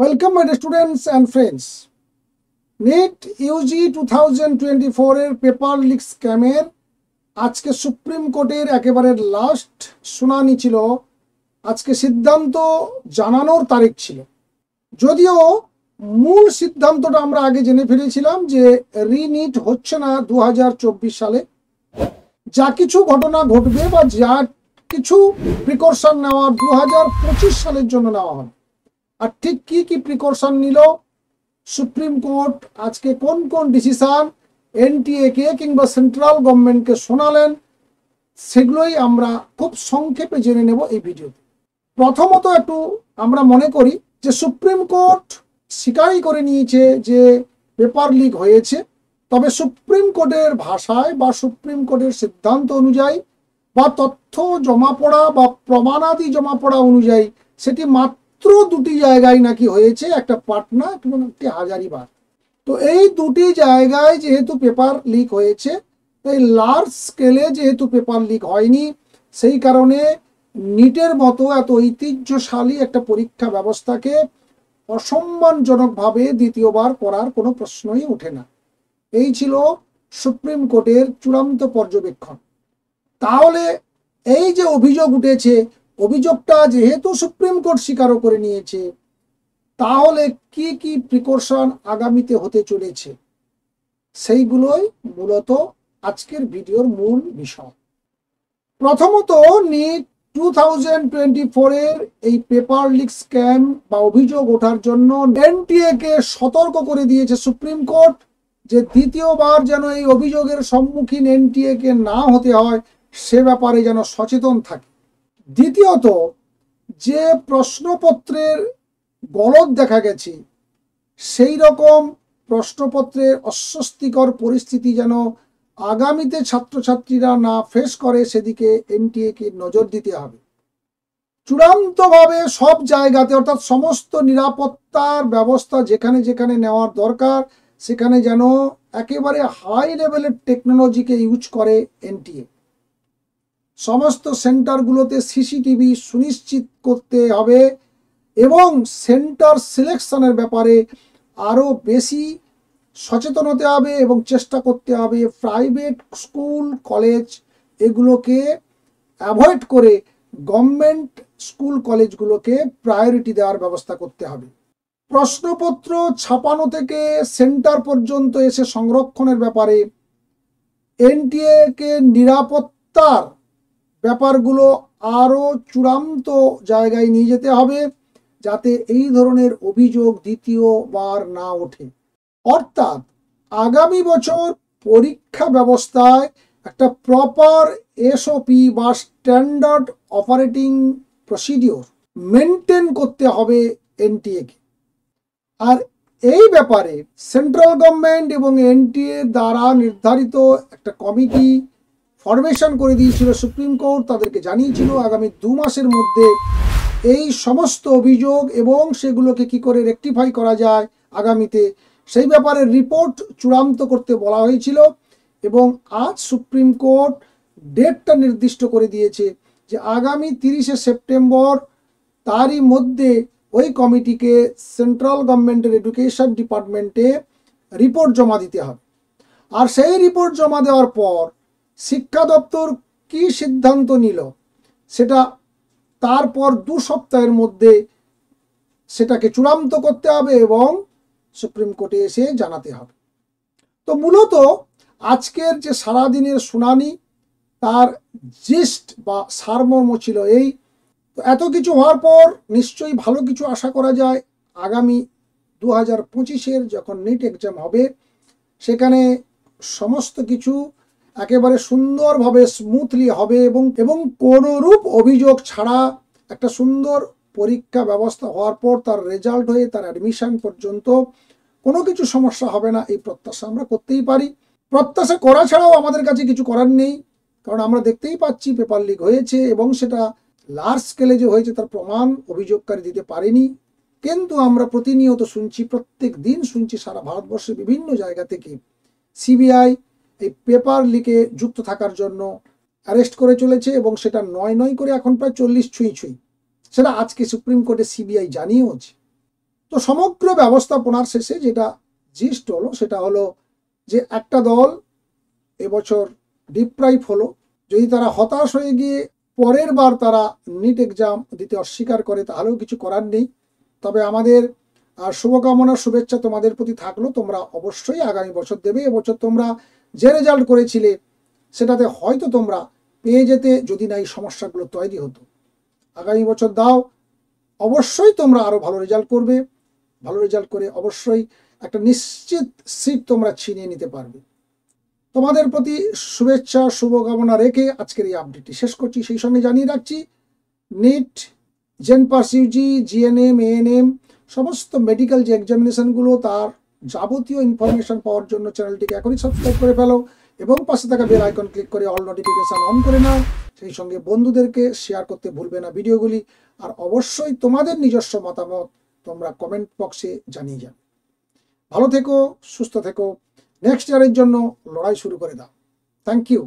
welcome my students and friends NEET UG two thousand twenty ফোরের paper leak স্ক্যামের আজকে supreme কোর্টের একেবারে লাস্ট শুনানি ছিল আজকে সিদ্ধান্ত জানানোর তারিখ ছিল যদিও মূল সিদ্ধান্তটা আমরা আগে জেনে ফেলেছিলাম যে রিনিট হচ্ছে না দু সালে যা কিছু ঘটনা ঘটবে বা যা কিছু প্রিকশন নেওয়া দু সালের জন্য নেওয়া হবে আর ঠিক কি কি প্রিকশন নিল সুপ্রিম কোর্ট আজকে কোন কোন ডিসিশন এনটিএ কে কিংবা সেন্ট্রাল গভর্নমেন্টকে শোনালেন সেগুলোই আমরা খুব সংক্ষেপে জেনে নেব এই ভিডিওতে প্রথমত একটু আমরা মনে করি যে সুপ্রিম কোর্ট স্বীকারই করে নিয়েছে যে পেপার লিক হয়েছে তবে সুপ্রিম কোর্টের ভাষায় বা সুপ্রিম কোর্টের সিদ্ধান্ত অনুযায়ী বা তথ্য জমা পড়া বা প্রমাণাদি জমা পড়া অনুযায়ী সেটি মাত্র মাত্র দুটি জায়গায় নাকি হয়েছে একটা পাটনা এবং একটি হাজারিবাগ তো এই দুটি জায়গায় যেহেতু পেপার লিক হয়েছে এই লার্জ স্কেলে যেহেতু পেপার লিক হয়নি সেই কারণে নিটের মতো এত ঐতিহ্যশালী একটা পরীক্ষা ব্যবস্থাকে অসম্মানজনকভাবে দ্বিতীয়বার করার কোনো প্রশ্নই ওঠে না এই ছিল সুপ্রিম কোর্টের চূড়ান্ত পর্যবেক্ষণ তাহলে এই যে অভিযোগ উঠেছে অভিযোগটা যেহেতু সুপ্রিম কোর্ট স্বীকারও করে নিয়েছে তাহলে কি কি প্রিকশন আগামীতে হতে চলেছে সেইগুলোই মূলত আজকের ভিডিওর মূল বিষয় প্রথমত নিট টু থাউজেন্ড টোয়েন্টি ফোরের এই পেপার লিক স্ক্যাম বা অভিযোগ ওঠার জন্য এনটিএ কে সতর্ক করে দিয়েছে সুপ্রিম কোর্ট যে দ্বিতীয়বার যেন এই অভিযোগের সম্মুখীন এনটিএ কে না হতে হয় সে ব্যাপারে যেন সচেতন থাকে দ্বিতীয়ত যে প্রশ্নপত্রের গলত দেখা গেছে সেই রকম প্রশ্নপত্রের অস্বস্তিকর পরিস্থিতি যেন আগামীতে ছাত্রছাত্রীরা না ফেস করে সেদিকে এনটিএকে নজর দিতে হবে চূড়ান্তভাবে সব জায়গাতে অর্থাৎ সমস্ত নিরাপত্তার ব্যবস্থা যেখানে যেখানে নেওয়ার দরকার সেখানে যেন একেবারে হাই লেভেলের টেকনোলজিকে ইউজ করে এনটিএ সমস্ত সেন্টারগুলোতে সিসিটিভি সুনিশ্চিত করতে হবে এবং সেন্টার সিলেকশনের ব্যাপারে আরও বেশি সচেতন হতে হবে এবং চেষ্টা করতে হবে প্রাইভেট স্কুল কলেজ এগুলোকে অ্যাভয়েড করে গভর্নমেন্ট স্কুল কলেজগুলোকে প্রায়োরিটি দেওয়ার ব্যবস্থা করতে হবে প্রশ্নপত্র ছাপানো থেকে সেন্টার পর্যন্ত এসে সংরক্ষণের ব্যাপারে এনটিএকে নিরাপত্তার ব্যাপারগুলো আরও চূড়ান্ত জায়গায় নিয়ে যেতে হবে যাতে এই ধরনের অভিযোগ দ্বিতীয়বার না ওঠে অর্থাৎ আগামী বছর পরীক্ষা ব্যবস্থায় একটা প্রপার এসওপি বা স্ট্যান্ডার্ড অপারেটিং প্রসিডিওর মেনটেন করতে হবে এনটিএকে আর এই ব্যাপারে সেন্ট্রাল গভর্নমেন্ট এবং এনটিএ দ্বারা নির্ধারিত একটা কমিটি ফরমেশন করে দিয়েছিল সুপ্রিম কোর্ট তাদেরকে জানিয়েছিল আগামী দু মাসের মধ্যে এই সমস্ত অভিযোগ এবং সেগুলোকে কি করে রেকটিফাই করা যায় আগামীতে সেই ব্যাপারে রিপোর্ট চূড়ান্ত করতে বলা হয়েছিল এবং আজ সুপ্রিম কোর্ট ডেটটা নির্দিষ্ট করে দিয়েছে যে আগামী তিরিশে সেপ্টেম্বর তারই মধ্যে ওই কমিটিকে সেন্ট্রাল গভর্নমেন্টের এডুকেশন ডিপার্টমেন্টে রিপোর্ট জমা দিতে হবে আর সেই রিপোর্ট জমা দেওয়ার পর শিক্ষা দপ্তর কি সিদ্ধান্ত নিল সেটা তারপর দু সপ্তাহের মধ্যে সেটাকে চূড়ান্ত করতে হবে এবং সুপ্রিম কোর্টে এসে জানাতে হবে তো মূলত আজকের যে সারাদিনের শুনানি তার জিস্ট বা সারমর্ম ছিল এই তো এত কিছু হওয়ার পর নিশ্চয়ই ভালো কিছু আশা করা যায় আগামী দু হাজার পঁচিশের যখন নিট এক্সাম হবে সেখানে সমস্ত কিছু একেবারে সুন্দরভাবে স্মুথলি হবে এবং এবং কোনোরূপ অভিযোগ ছাড়া একটা সুন্দর পরীক্ষা ব্যবস্থা হওয়ার পর তার রেজাল্ট হয়ে তার অ্যাডমিশান পর্যন্ত কোনো কিছু সমস্যা হবে না এই প্রত্যাশা আমরা করতেই পারি প্রত্যাশা করা ছাড়াও আমাদের কাছে কিছু করার নেই কারণ আমরা দেখতেই পাচ্ছি পেপার লিক হয়েছে এবং সেটা লার্জ স্কেলে যে হয়েছে তার প্রমাণ অভিযোগকারী দিতে পারেনি কিন্তু আমরা প্রতিনিয়ত শুনছি প্রত্যেক দিন শুনছি সারা ভারতবর্ষে বিভিন্ন জায়গা থেকে সিবিআই এই পেপার লিকে যুক্ত থাকার জন্য অ্যারেস্ট করে চলেছে এবং সেটা নয় নয় করে এখন প্রায় চল্লিশ ছুঁই ছুঁই সেটা আজকে সুপ্রিম কোর্টে সিবিআই জানিয়েওছে তো সমগ্র ব্যবস্থাপনার শেষে যেটা জিস্ট হলো সেটা হলো যে একটা দল এবছর ডিপ্রাইভ হলো যদি তারা হতাশ হয়ে গিয়ে পরের বার তারা নিট এক্সাম দিতে অস্বীকার করে তাহলেও কিছু করার নেই তবে আমাদের শুভকামনা শুভেচ্ছা তোমাদের প্রতি থাকলো তোমরা অবশ্যই আগামী বছর দেবে এবছর তোমরা যে রেজাল্ট করেছিলে সেটাতে হয়তো তোমরা পেয়ে যেতে যদি না এই সমস্যাগুলো তৈরি হতো আগামী বছর দাও অবশ্যই তোমরা আরও ভালো রেজাল্ট করবে ভালো রেজাল্ট করে অবশ্যই একটা নিশ্চিত সিট তোমরা ছিনিয়ে নিতে পারবে তোমাদের প্রতি শুভেচ্ছা শুভকামনা রেখে আজকের এই আপডেটটি শেষ করছি সেই সঙ্গে জানিয়ে রাখছি নিট জেন ইউজি জিএনএম এএনএম সমস্ত মেডিকেল যে এক্সামিনেশানগুলো তার যাবতীয় ইনফরমেশন পাওয়ার জন্য চ্যানেলটিকে এখনই সাবস্ক্রাইব করে ফেলো এবং পাশে থাকা বেল আইকন ক্লিক করে অল নোটিফিকেশান অন করে নাও সেই সঙ্গে বন্ধুদেরকে শেয়ার করতে ভুলবে না ভিডিওগুলি আর অবশ্যই তোমাদের নিজস্ব মতামত তোমরা কমেন্ট বক্সে জানিয়ে যাও ভালো থেকো সুস্থ থেকো নেক্সট ইয়ারের জন্য লড়াই শুরু করে দাও থ্যাংক ইউ